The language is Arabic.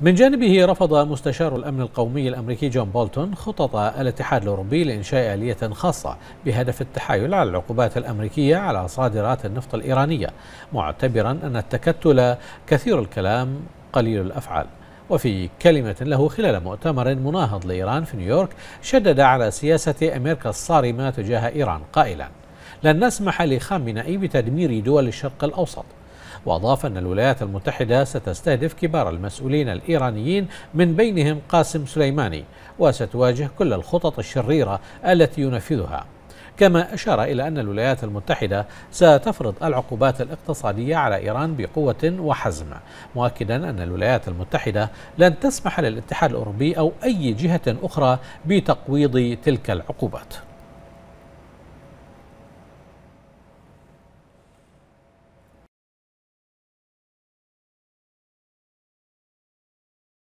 من جانبه رفض مستشار الأمن القومي الأمريكي جون بولتون خطط الاتحاد الأوروبي لإنشاء آلية خاصة بهدف التحايل على العقوبات الأمريكية على صادرات النفط الإيرانية معتبرا أن التكتل كثير الكلام قليل الأفعال وفي كلمة له خلال مؤتمر مناهض لإيران في نيويورك شدد على سياسة أمريكا الصارمة تجاه إيران قائلا لن نسمح لخامنئي بتدمير دول الشرق الأوسط وأضاف أن الولايات المتحدة ستستهدف كبار المسؤولين الإيرانيين من بينهم قاسم سليماني وستواجه كل الخطط الشريرة التي ينفذها كما أشار إلى أن الولايات المتحدة ستفرض العقوبات الاقتصادية على إيران بقوة وحزم مؤكدا أن الولايات المتحدة لن تسمح للاتحاد الأوروبي أو أي جهة أخرى بتقويض تلك العقوبات